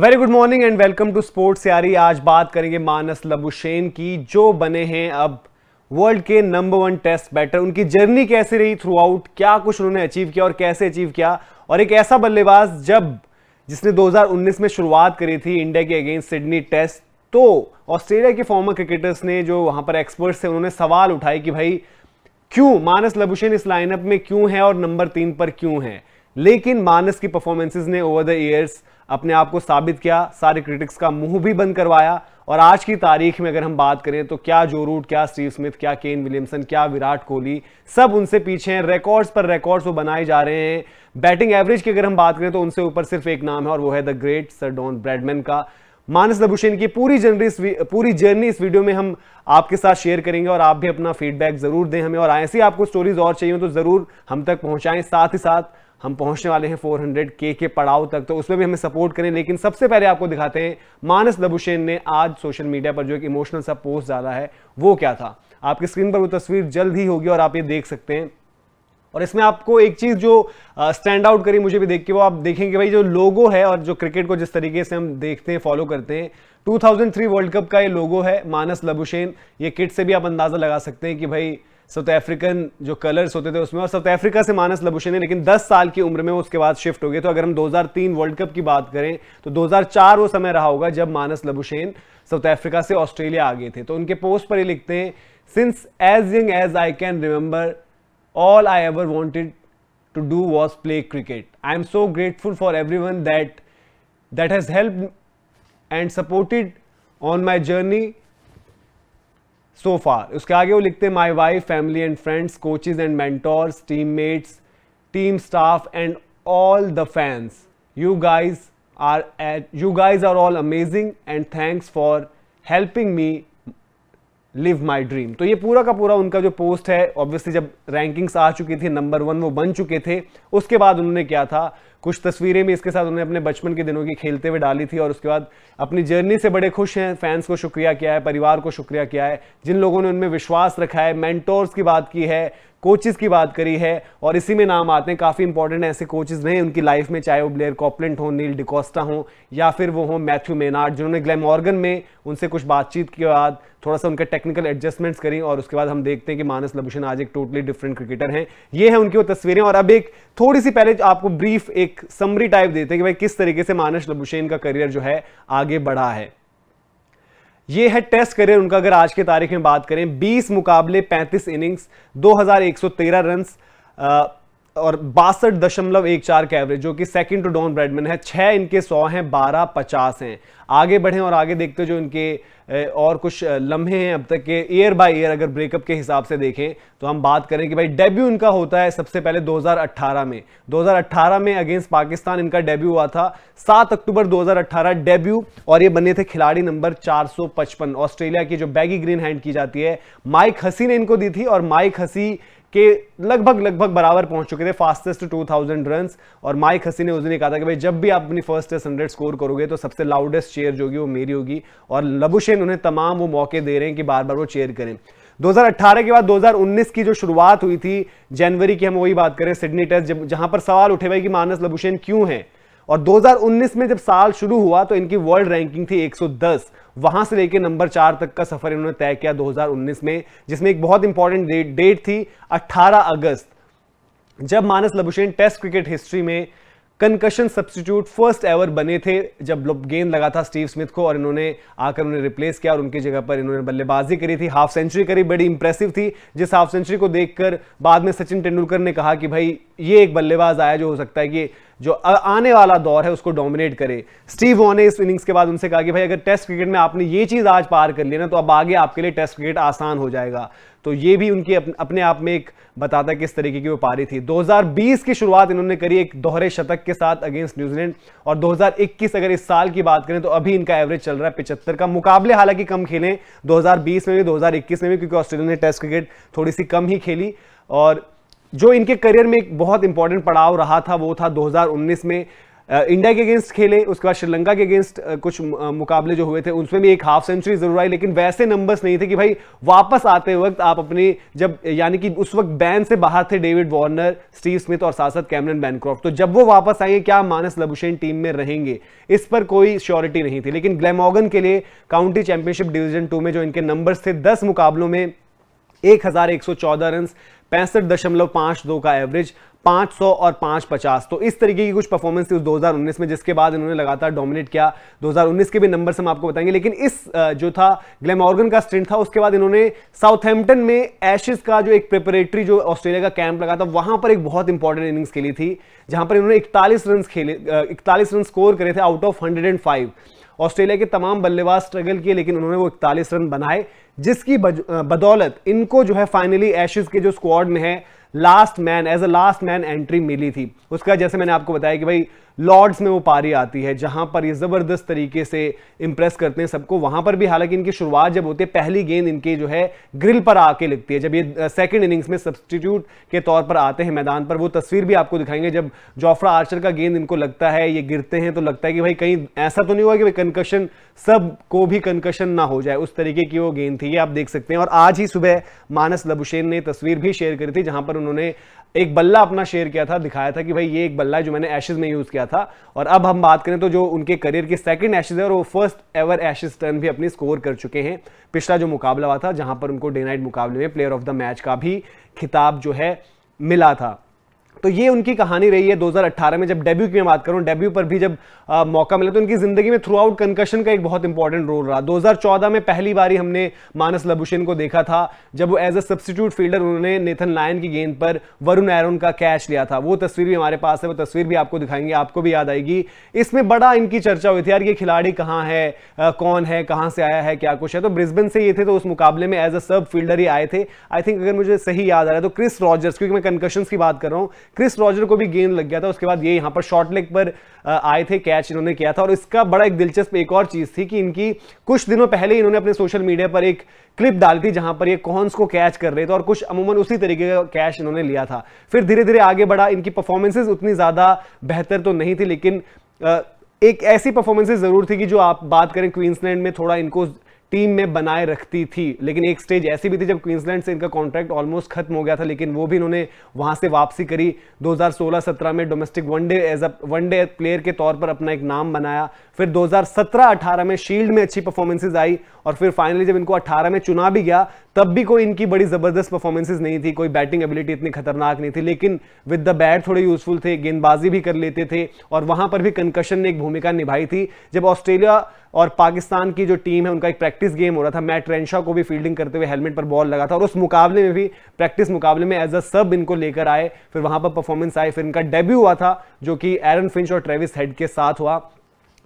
very good morning and welcome to sports Yaari आज बात करेंगे मानस लबुशेन की जो बने हैं अब वर्ल्ड के नंबर वन टेस्ट बैटर उनकी जर्नी कैसे रही थ्रू आउट क्या कुछ उन्होंने अचीव किया और कैसे अचीव किया और एक ऐसा बल्लेबाज जब जिसने 2019 में शुरुआत करी थी इंडिया तो के अगेंस्ट सिडनी टेस्ट तो ऑस्ट्रेलिया के फॉर्मर क्रिकेटर्स ने जो वहां पर एक्सपर्ट्स थे उन्होंने सवाल उठाए कि भाई क्यों मानस लबुशेन इस लाइनअप में क्यों है और नंबर तीन पर क्यों है लेकिन मानस की परफॉर्मेंसेज ने ओवर द ईयर्स अपने आप को साबित किया सारे क्रिटिक्स का मुंह भी बंद करवाया और आज की तारीख में अगर हम बात करें तो क्या जो रूट क्या स्टीव स्मिथ क्या केन विलियमसन क्या विराट कोहली सब उनसे पीछे हैं रिकॉर्ड्स पर रिकॉर्ड्स वो बनाए जा रहे हैं बैटिंग एवरेज की अगर हम बात करें तो उनसे ऊपर सिर्फ एक नाम है और वो है the great sir Don Bradman का मानस लबुशेन की पूरी जर्नी पूरी जर्नी इस वीडियो में हम आपके साथ शेयर करेंगे और आप भी अपना फीडबैक जरूर दें हमें और ऐसी आपको स्टोरीज और चाहिए तो जरूर हम तक पहुंचाएं साथ ही साथ हम पहुंचने वाले हैं 400 के के पड़ाव तक तो उसमें भी हमें सपोर्ट करें लेकिन सबसे पहले आपको दिखाते हैं मानस दबुशेन ने आज सोशल मीडिया पर जो एक इमोशनल सा पोस्ट डाला है वो क्या था आपकी स्क्रीन पर वो तस्वीर जल्द ही होगी और आप ये देख सकते हैं और इसमें आपको एक चीज़ जो स्टैंड आउट करी मुझे भी देख के वो आप देखेंगे भाई जो लोगो है और जो क्रिकेट को जिस तरीके से हम देखते हैं फॉलो करते हैं 2003 वर्ल्ड कप का ये लोगो है मानस लबुशेन ये किट से भी आप अंदाज़ा लगा सकते हैं कि भाई साउथ अफ्रीकन जो कलर्स होते थे उसमें और साउथ अफ्रीका से मानस लबुशे ने लेकिन 10 साल की उम्र में वो उसके बाद शिफ्ट हो गए तो अगर हम 2003 वर्ल्ड कप की बात करें तो 2004 वो समय रहा होगा जब मानस लबुशेन साउथ अफ्रीका से ऑस्ट्रेलिया आ गए थे तो उनके पोस्ट पर ये लिखते हैं since as young age I can remember all I ever wanted to do was play cricket I am so grateful for everyone that that has help and supported on my journey so far उसके आगे वो लिखते हैं my wife family and friends coaches and mentors team mates team staff and all the fans you guys are at you guys are all amazing and thanks for helping me live my dream तो ये पूरा का पूरा उनका जो post है obviously जब rankings आ चुकी थी नंबर वन वो बन चुके थे उसके बाद उन्होंने क्या था कुछ तस्वीरें भी इसके साथ उन्होंने अपने बचपन के दिनों की खेलते हुए डाली थी और उसके बाद अपनी जर्नी से बड़े खुश हैं फैंस को शुक्रिया किया है परिवार को शुक्रिया किया है जिन लोगों ने उनमें विश्वास रखा है मैंटोर्स की बात की है कोचेज़ की बात करी है और इसी में नाम आते हैं काफ़ी इंपॉर्टेंट ऐसे कोचेज़ हैं उनकी लाइफ में चाहे वो ब्लेयर कॉपलेंट हो नील डिकोस्टा हो या फिर वो हो मैथ्यू मेनार्ड जिन्होंने ग्लैमॉर्गन में उनसे कुछ बातचीत के बाद थोड़ा सा उनके टेक्निकल एडजस्टमेंट्स करी और उसके बाद हम देखते हैं कि मानस लभूषण आज एक टोटली डिफरेंट क्रिकेटर हैं ये है उनकी वो तस्वीरें और अब एक थोड़ी सी पहले आपको ब्रीफ एक समरी टाइप देते हैं कि भाई किस तरीके से मानस लभूषण का करियर जो है आगे बढ़ा है ये है टेस्ट करियर उनका अगर आज की तारीख में बात करें 20 मुकाबले 35 इनिंग्स 2113 रन्स और बासठ दशमलव एक चार के एवरेज जो कि सेकंड टू डॉन ब्रेडमैन है छः इनके सौ हैं बारह पचास हैं आगे बढ़ें और आगे देखते जो इनके और कुछ लम्हे हैं अब तक के ईयर बाय ईयर अगर ब्रेकअप के हिसाब से देखें तो हम बात करें कि भाई डेब्यू इनका होता है सबसे पहले 2018 में 2018 में अगेंस्ट पाकिस्तान इनका डेब्यू हुआ था 7 अक्टूबर 2018 डेब्यू और ये बने थे खिलाड़ी नंबर 455 ऑस्ट्रेलिया की जो बैगी ग्रीन हैंड की जाती है माइक हसी ने इनको दी थी और माइक हसी के लगभग लगभग बराबर पहुंच चुके थे फास्टेस्ट 2000 रन और माइक हसी ने उस दिन कहा था कि भाई जब भी आप अपनी फर्स्ट टेस्ट हंड्रेड स्कोर करोगे तो सबसे लाउडेस्ट चेयर जो होगी वो मेरी होगी और लबुशेन उन्हें तमाम वो मौके दे रहे हैं कि बार बार वो चेयर करें 2018 के बाद 2019 की जो शुरुआत हुई थी जनवरी की हम वही बात करें सिडनी टेस्ट जब जहां पर सवाल उठे भाई कि मानस लबुशेन क्यों है और 2019 में जब साल शुरू हुआ तो इनकी वर्ल्ड रैंकिंग थी 110 वहां से लेकर नंबर चार तक का सफर इन्होंने तय किया 2019 में जिसमें एक बहुत इंपॉर्टेंट डेट डेट थी 18 अगस्त जब Marnus Labuschagne test cricket history में कंकशन सब्सटीट्यूट फर्स्ट एवर बने थे जब गेंद लगा था स्टीव स्मिथ को और इन्होंने आकर उन्हें रिप्लेस किया और उनकी जगह पर इन्होंने बल्लेबाजी करी थी हाफ सेंचुरी करी बड़ी इंप्रेसिव थी जिस हाफ सेंचुरी को देखकर बाद में सचिन तेंदुलकर ने कहा कि भाई ये एक बल्लेबाज आया जो हो सकता है कि जो आने वाला दौर है उसको डोमिनेट करे स्टीव वॉन ने इस इनिंग्स के बाद उनसे कहा कि भाई अगर टेस्ट क्रिकेट में आपने ये चीज़ आज पार कर ली ना तो अब आगे आपके लिए टेस्ट क्रिकेट आसान हो जाएगा तो ये भी उनकी अपने आप में एक बताता किस तरीके की वो पारी थी 2020 की शुरुआत इन्होंने करी एक दोहरे शतक के साथ अगेंस्ट न्यूजीलैंड और 2021 अगर इस साल की बात करें तो अभी इनका एवरेज चल रहा है पिचहत्तर का मुकाबले हालांकि कम खेलें 2020 में भी 2021 में भी क्योंकि ऑस्ट्रेलिया ने टेस्ट क्रिकेट थोड़ी सी कम ही खेली और जो इनके करियर में एक बहुत इंपॉर्टेंट पड़ाव रहा था वो था 2019 में इंडिया के अगेंस्ट खेले उसके बाद श्रीलंका के अगेंस्ट कुछ मुकाबले जो हुए थे उसमें भी एक हाफ सेंचुरी जरूर आई लेकिन वैसे नंबर्स नहीं थे कि भाई वापस आते वक्त आप अपने जब यानी कि उस वक्त बैन से बाहर थे डेविड वार्नर स्टीव स्मिथ और साथ साथ कैमरन बैनक्रॉफ्ट तो जब वो वापस आएंगे क्या मानस लबुशेन टीम में रहेंगे इस पर कोई श्योरिटी नहीं थी लेकिन ग्लैमोगन के लिए काउंटी चैंपियनशिप डिविजन टू में जो इनके नंबर्स थे दस मुकाबलों में एक हजार एक सौ चौदह रन पैंसठ दशमलव पांच दो का एवरेज 500 और 550 तो इस तरीके की कुछ परफॉर्मेंस थी उस 2019 में जिसके बाद इन्होंने लगातार डोमिनेट किया 2019 के भी नंबर्स हम आपको बताएंगे लेकिन इस जो था ग्लेम ऑर्गन का स्ट्रेंट था उसके बाद इन्होंने साउथहैम्पटन में एशेज का जो एक प्रिपरेटरी जो ऑस्ट्रेलिया का कैंप लगा था वहां पर एक बहुत इंपॉर्टेंट इनिंग्स खेली थी जहां पर इन्होंने इकतालीस रन खेले इकतालीस रन स्कोर करे थे आउट ऑफ हंड्रेड ऑस्ट्रेलिया के तमाम बल्लेबाज स्ट्रगल किए लेकिन उन्होंने वो इकतालीस रन बनाए जिसकी बदौलत इनको जो है फाइनली एशेज के जो स्क्वाड में है last man as a last man entry मिली थी उसका जैसे मैंने आपको बताया कि भाई लॉर्ड्स में वो पारी आती है जहां पर ये ज़बरदस्त तरीके से इंप्रेस करते हैं सबको वहां पर भी हालांकि इनकी शुरुआत जब होती है पहली गेंद इनके जो है ग्रिल पर आके लगती है जब ये सेकेंड इनिंग्स में सब्सटीट्यूट के तौर पर आते हैं मैदान पर वो तस्वीर भी आपको दिखाएंगे जब जॉफ्रा आर्चर का गेंद इनको लगता है ये गिरते हैं तो लगता है कि भाई कहीं ऐसा तो नहीं हुआ कि भाई कंकशन सब को भी कंकशन ना हो जाए उस तरीके की वो गेंद थी ये आप देख सकते हैं और आज ही सुबह मानस लबुशेन ने तस्वीर भी शेयर करी थी जहां पर उन्होंने एक बल्ला अपना शेयर किया था दिखाया था कि भाई ये एक बल्ला है जो मैंने एशेज में यूज किया था और अब हम बात करें तो जो उनके करियर के सेकंड एशेज है और वो फर्स्ट एवर एशेज टर्न भी अपनी स्कोर कर चुके हैं पिछला जो मुकाबला हुआ था जहां पर उनको डे नाइट मुकाबले में प्लेयर ऑफ द मैच का भी खिताब जो है मिला था तो ये उनकी कहानी रही है 2018 में जब डेब्यू की मैं बात करूं डेब्यू पर भी जब आ, मौका मिला तो उनकी जिंदगी में थ्रू आउट कंकशन का एक बहुत इंपॉर्टेंट रोल रहा 2014 में पहली बार हमने मानस लबुशेन को देखा था जब वो एज अ सब्सटीट्यूट फील्डर उन्होंने नेथन लायन की गेंद पर वरुण एरोन का कैच लिया था वो तस्वीर भी हमारे पास है वो तस्वीर भी आपको दिखाएंगे आपको भी याद आएगी इसमें बड़ा इनकी चर्चा हुई थी यार ये खिलाड़ी कहाँ है कौन है कहाँ से आया है क्या कुछ है तो ब्रिस्बेन से ये थे तो उस मुकाबले में एज अ सब फील्डर ही आए थे आई थिंक अगर मुझे सही याद आ रहा है तो क्रिस रॉजर्स क्योंकि मैं कंकशन की बात कर रहा हूँ क्रिस रॉजर को भी गेंद लग गया था उसके बाद ये यहाँ पर शॉर्ट लेग पर आए थे कैच इन्होंने किया था और इसका बड़ा एक दिलचस्प एक और चीज़ थी कि इनकी कुछ दिनों पहले इन्होंने अपने सोशल मीडिया पर एक क्लिप डाली थी जहां पर ये कॉन्स को कैच कर रहे थे और कुछ अमूमन उसी तरीके का कैच इन्होंने लिया था फिर धीरे धीरे आगे बढ़ा इनकी परफॉर्मेंसेज उतनी ज़्यादा बेहतर तो नहीं थी लेकिन एक ऐसी परफॉर्मेंसेज जरूर थी कि जो आप बात करें क्वींसलैंड में थोड़ा इनको टीम में बनाए रखती थी लेकिन एक स्टेज ऐसी भी थी जब क्वींसलैंड से इनका कॉन्ट्रैक्ट ऑलमोस्ट खत्म हो गया था लेकिन वो भी इन्होंने वहां से वापसी करी 2016-17 में domestic one day as a one day player के तौर पर अपना एक नाम बनाया फिर 2017-18 में शील्ड में अच्छी परफॉर्मेंसेज आई और फिर फाइनली जब इनको अट्ठारह में चुना भी गया तब भी कोई इनकी बड़ी जबरदस्त परफॉर्मेंसेज नहीं थी कोई बैटिंग एबिलिटी इतनी खतरनाक नहीं थी लेकिन विद द बैट थोड़े यूजफुल थे गेंदबाजी भी कर लेते थे और वहां पर भी कंकशन ने एक भूमिका निभाई थी जब ऑस्ट्रेलिया और पाकिस्तान की जो टीम है उनका एक प्रैक्टिस प्रैक्टिस गेम हो रहा था मैट रेंशा को भी फील्डिंग करते हुए हेलमेट पर बॉल लगा था और उस मुकाबले में भी प्रैक्टिस मुकाबले में एज अ सब इनको लेकर आए फिर वहां पर परफॉर्मेंस आए फिर इनका डेब्यू हुआ था जो कि एरन फिंच और ट्रेविस हेड के साथ हुआ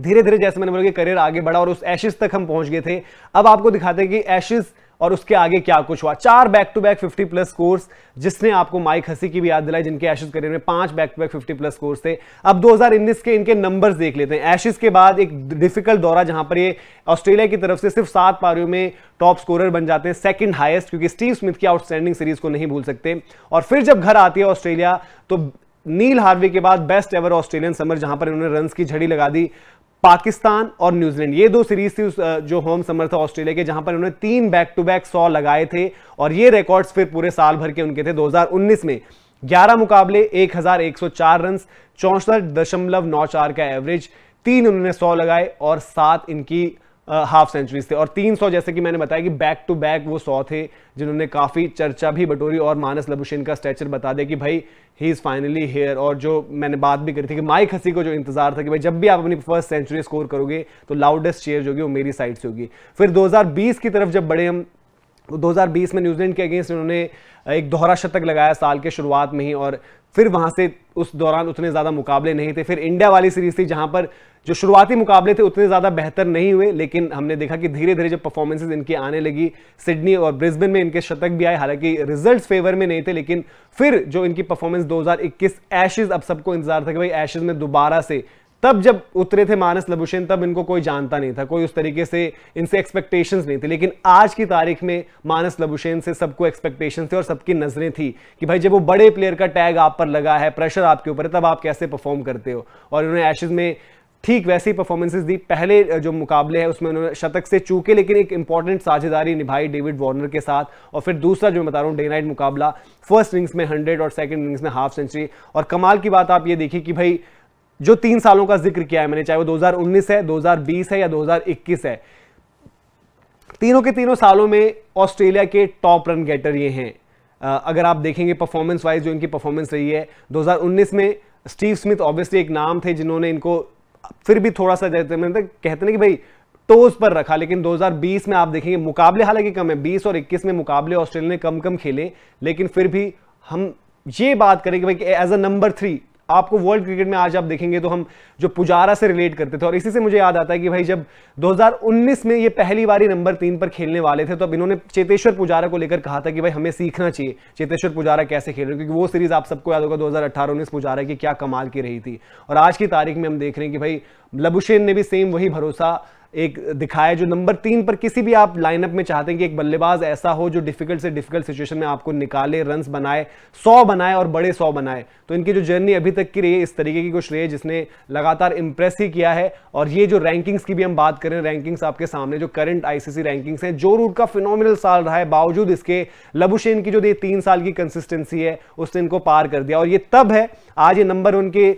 धीरे धीरे जैसे मैंने बोला कि करियर आगे बढ़ा और उस एशिज तक हम पहुंच गए थे अब आपको दिखाते हैं कि एशिज़ और उसके आगे क्या कुछ हुआ चार back to back 50 plus scores जिसने आपको माइक हसी की भी याद दिलाई जिनके एशिज करियर में पांच back to back 50 plus scores थे अब 2019 के इनके नंबर्स देख लेते हैं एशिज के बाद एक डिफिकल्ट दौरा जहां पर ये ऑस्ट्रेलिया की तरफ से सिर्फ सात पारियों में टॉप स्कोरर बन जाते हैं सेकंड हाइस्ट क्योंकि स्टीव स्मिथ की आउटस्टैंडिंग सीरीज को नहीं भूल सकते और फिर जब घर आती है ऑस्ट्रेलिया तो नील हार्वे के बाद बेस्ट एवर ऑस्ट्रेलियन समर जहां पर इन्होंने रन की झड़ी लगा दी पाकिस्तान और न्यूजीलैंड ये दो सीरीज थी जो होम समर था ऑस्ट्रेलिया के जहां पर उन्होंने तीन बैक टू बैक सौ लगाए थे और ये रिकॉर्ड्स फिर पूरे साल भर के उनके थे 2019 में 11 मुकाबले 1104 रन चौसठ दशमलव नौ चार का एवरेज तीन उन्होंने सौ लगाए और सात इनकी हाफ सेंचुरीज थे और 300 जैसे कि मैंने बताया कि बैक टू बैक वो सौ थे जिन्होंने काफ़ी चर्चा भी बटोरी और मानस लबुशेन का स्टैचर बता दे कि भाई ही इज़ फाइनली हेयर और जो मैंने बात भी करी थी कि माइक हसी को जो इंतजार था कि भाई जब भी आप अपनी फर्स्ट सेंचुरी स्कोर करोगे तो लाउडेस्ट चेयर जो होगी वो मेरी साइड से होगी फिर 2020 की तरफ जब बड़े हम 2020 में न्यूजीलैंड के अगेंस्ट उन्होंने एक दोहरा शतक लगाया साल के शुरुआत में ही और फिर वहां से उस दौरान उतने ज़्यादा मुकाबले नहीं थे फिर इंडिया वाली सीरीज थी जहां पर जो शुरुआती मुकाबले थे उतने ज़्यादा बेहतर नहीं हुए लेकिन हमने देखा कि धीरे धीरे जब परफॉर्मेंसेज इनकी आने लगी सिडनी और ब्रिस्बेन में इनके शतक भी आए हालांकि रिजल्ट्स फेवर में नहीं थे लेकिन फिर जो इनकी परफॉर्मेंस 2021 एशेज अब सबको इंतजार था कि भाई एशेज में दोबारा से तब जब उतरे थे मानस लबुशेन तब इनको कोई जानता नहीं था कोई उस तरीके से इनसे एक्सपेक्टेशंस नहीं थी लेकिन आज की तारीख में मानस लबुशेन से सबको एक्सपेक्टेशन थे और सबकी नजरें थी कि भाई जब वो बड़े प्लेयर का टैग आप पर लगा है प्रेशर आपके ऊपर है तब आप कैसे परफॉर्म करते हो और उन्होंने एशेज में ठीक वैसी परफॉर्मेंसेज दी पहले जो मुकाबले हैं उसमें उन्होंने शतक से चूके लेकिन एक इंपॉर्टेंट साझेदारी निभाई डेविड वार्नर के साथ और फिर दूसरा जो मैं बता रहा हूँ डे नाइट मुकाबला फर्स्ट इनिंग्स में हंड्रेड और सेकेंड इनिंग्स में हाफ सेंचुरी और कमाल की बात आप ये देखिए कि भाई जो तीन सालों का जिक्र किया है मैंने चाहे वो 2019 है 2020 है या 2021 है तीनों के तीनों सालों में ऑस्ट्रेलिया के टॉप रन गेटर ये हैं अगर आप देखेंगे परफॉर्मेंस वाइज जो इनकी परफॉर्मेंस रही है 2019 में स्टीव स्मिथ ऑब्वियसली एक नाम थे जिन्होंने इनको फिर भी थोड़ा सा तो कहते हैं कि भाई टोज पर रखा लेकिन 2020 में आप देखेंगे मुकाबले हालांकि कम है 20 और 21 में मुकाबले ऑस्ट्रेलिया ने कम कम खेले लेकिन फिर भी हम ये बात करेंगे भाई कि एज अ नंबर थ्री आपको वर्ल्ड क्रिकेट में आज आप देखेंगे तो हम जो पुजारा से रिलेट करते थे और इसी से मुझे याद आता है कि भाई जब 2019 में ये पहली बारी नंबर तीन पर खेलने वाले थे तो अब इन्होंने चेतेश्वर पुजारा को लेकर कहा था कि भाई हमें सीखना चाहिए चेतेश्वर पुजारा कैसे खेल रहे क्योंकि वो सीरीज आप सबको याद होगा दो हज़ार पुजारा की क्या कमाल की रही थी और आज की तारीख में हम देख रहे हैं कि भाई लबुशेन ने भी सेम वही भरोसा एक दिखाया जो नंबर तीन पर किसी भी आप लाइनअप में चाहते हैं कि एक बल्लेबाज ऐसा हो जो डिफिकल्ट से डिफिकल्ट सिचुएशन में आपको निकाले रन बनाए सौ बनाए और बड़े सौ बनाए तो इनकी जो जर्नी अभी तक की रही है इस तरीके की कुछ रही है जिसने लगातार इंप्रेस ही किया है और ये जो रैंकिंग्स की भी हम बात करें रैंकिंग्स आपके सामने जो करंट आईसीसी रैंकिंग्स हैं जो रूट का फिनोमिनल साल रहा है बावजूद इसके लबुशेन की जो तीन साल की कंसिस्टेंसी है उसने इनको पार कर दिया और ये तब है आज ये नंबर उनके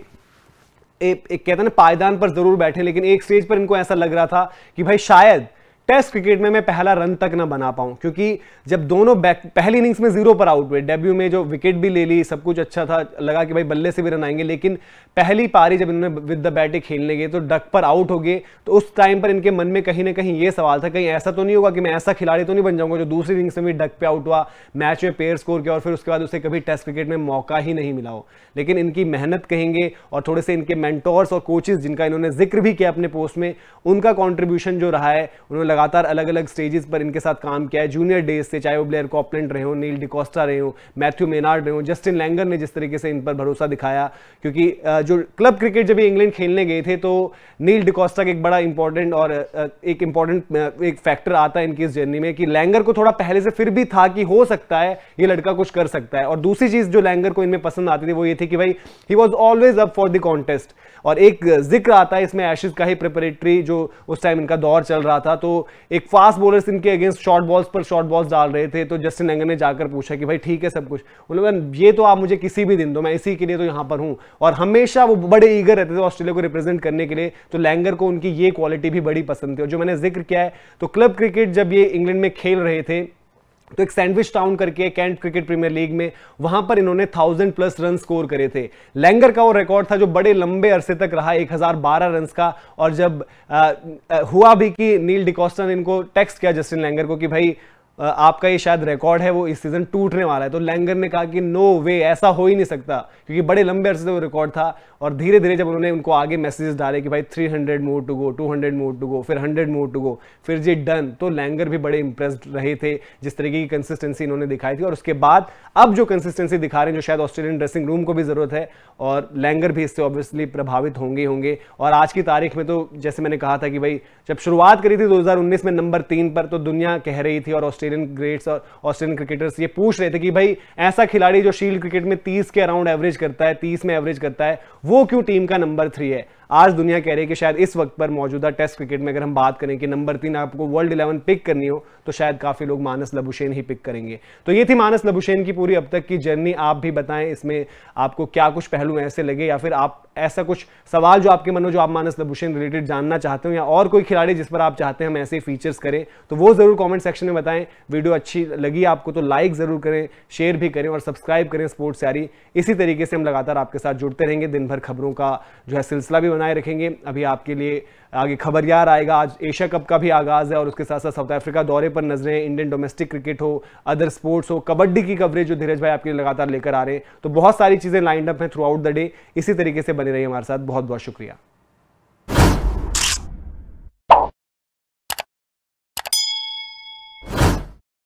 एक, कहते हैं ना पायदान पर जरूर बैठे लेकिन एक स्टेज पर इनको ऐसा लग रहा था कि भाई शायद टेस्ट क्रिकेट में मैं पहला रन तक ना बना पाऊं क्योंकि जब दोनों बैक पहली इनिंग्स में जीरो पर आउट हुए डेब्यू में जो विकेट भी ले ली सब कुछ अच्छा था लगा कि भाई बल्ले से भी रन आएंगे लेकिन पहली पारी जब इन्होंने विद द बैटे खेलने गए तो डक पर आउट हो गए तो उस टाइम पर इनके मन में कहीं ना कहीं ये सवाल था कहीं ऐसा तो नहीं होगा कि मैं ऐसा खिलाड़ी तो नहीं बन जाऊंगा जो दूसरी इनिंग्स में भी डक पे आउट हुआ मैच में पेयर स्कोर किया और फिर उसके बाद उसे कभी टेस्ट क्रिकेट में मौका ही नहीं मिला हो लेकिन इनकी मेहनत कहेंगे और थोड़े से इनके मेंटोर्स और कोचेज जिनका इन्होंने जिक्र भी किया अपने पोस्ट में उनका कॉन्ट्रीब्यूशन जो रहा है उन्होंने लगातार अलग अलग स्टेजेस पर इनके साथ काम किया है जूनियर डेज से चाहे वो ब्लेयर कॉपलेंट रहे हो नील डिकोस्टा रहे हो मैथ्यू मेनार्ड रहे हो जस्टिन लैंगर ने जिस तरीके से इन पर भरोसा दिखाया क्योंकि जो क्लब क्रिकेट जब इंग्लैंड खेलने गए थे तो नील डिकोस्टा का एक बड़ा इंपॉर्टेंट और एक इंपॉर्टेंट एक फैक्टर आता है इनकी इस जर्नी में कि लैंगर को थोड़ा पहले से फिर भी था कि हो सकता है ये लड़का कुछ कर सकता है और दूसरी चीज़ जो लैंगर को इनमें पसंद आती थी वो ये थी कि भाई he was always up for the contest और एक जिक्र आता है इसमें एशिज का ही प्रिपरेटरी जो उस टाइम इनका दौर चल रहा था तो एक फास्ट बॉलर्स इनके अगेंस्ट शॉर्ट बॉल्स पर शॉर्ट बॉल्स डाल रहे थे तो जस्टिन एंगर ने जाकर पूछा कि भाई ठीक है सब कुछ उन्होंने ये तो आप मुझे किसी भी दिन दो मैं इसी के लिए तो यहां पर हूं और हमेशा वो बड़े ईगर रहते थे ऑस्ट्रेलिया को रिप्रेजेंट करने के लिए तो लैंगर को उनकी ये क्वालिटी भी बड़ी पसंद थी और जो मैंने जिक्र किया है तो क्लब क्रिकेट जब ये इंग्लैंड में खेल रहे थे तो एक सैंडविच टाउन करके कैंट क्रिकेट प्रीमियर लीग में वहां पर इन्होंने थाउजेंड प्लस रन स्कोर करे थे लैंगर का वो रिकॉर्ड था जो बड़े लंबे अरसे तक रहा एक हजार बारह रन का और जब आ, आ, हुआ भी कि नील डिकॉस्टा ने इनको टेक्स्ट किया जस्टिन लैंगर को कि भाई आपका ये शायद रिकॉर्ड है वो इस सीज़न टूटने वाला है तो लैंगर ने कहा कि नो वे ऐसा हो ही नहीं सकता क्योंकि बड़े लंबे अरसे वो रिकॉर्ड था और धीरे धीरे जब उन्होंने उनको आगे मैसेजेस डाले कि भाई 300 more to go 200 more to go फिर 100 मोर टू गो फिर जी डन तो लैंगर भी बड़े इंप्रेस रहे थे जिस तरीके की कंसिस्टेंसी इन्होंने दिखाई थी और उसके बाद अब जो कंसिस्टेंसी दिखा रहे हैं जो शायद ऑस्ट्रेलियन ड्रेसिंग रूम को भी ज़रूरत है और लैंगर भी इससे ऑब्वियसली प्रभावित होंगे होंगे और आज की तारीख में तो जैसे मैंने कहा था कि भाई जब शुरुआत करी थी दो में नंबर तीन पर तो दुनिया कह रही थी और ऑस्ट्रेलियन ग्रेट्स और ऑस्ट्रेलियन क्रिकेटर्स ये पूछ रहे थे कि भाई ऐसा खिलाड़ी जो शील्ड क्रिकेट में तीस के अराउंड एवरेज करता है तीस में एवरेज करता है वो क्यों टीम का नंबर थ्री है आज दुनिया कह रही है कि शायद इस वक्त पर मौजूदा टेस्ट क्रिकेट में अगर हम बात करें कि नंबर तीन आपको वर्ल्ड इलेवन पिक करनी हो तो शायद काफ़ी लोग मानस लबुशेन ही पिक करेंगे तो ये थी मानस लबुशेन की पूरी अब तक की जर्नी आप भी बताएं इसमें आपको क्या कुछ पहलू ऐसे लगे या फिर आप ऐसा कुछ सवाल जो आपके मन में जो आप मानस लबुशेन रिलेटेड जानना चाहते हो या और कोई खिलाड़ी जिस पर आप चाहते हैं हम ऐसे फीचर्स करें तो वो ज़रूर कॉमेंट सेक्शन में बताएं वीडियो अच्छी लगी आपको तो लाइक ज़रूर करें शेयर भी करें और सब्सक्राइब करें स्पोर्ट्स यारी इसी तरीके से हम लगातार आपके साथ जुड़ते रहेंगे दिन भर खबरों का जो है सिलसिला भी बना बनाए रखेंगे अभी आपके लिए आगे खबर यार आएगा आज एशिया कप का भी आगाज है और उसके साथ साथ साउथ अफ्रीका दौरे पर नजरें इंडियन डोमेस्टिक क्रिकेट हो अदर स्पोर्ट्स हो कबड्डी की कवरेज जो धीरज भाई आपके लिए लगातार लेकर आ रहे हैं तो बहुत सारी चीज़ें लाइंड अप हैं थ्रू आउट द डे इसी तरीके से बने रही हमारे साथ बहुत बहुत शुक्रिया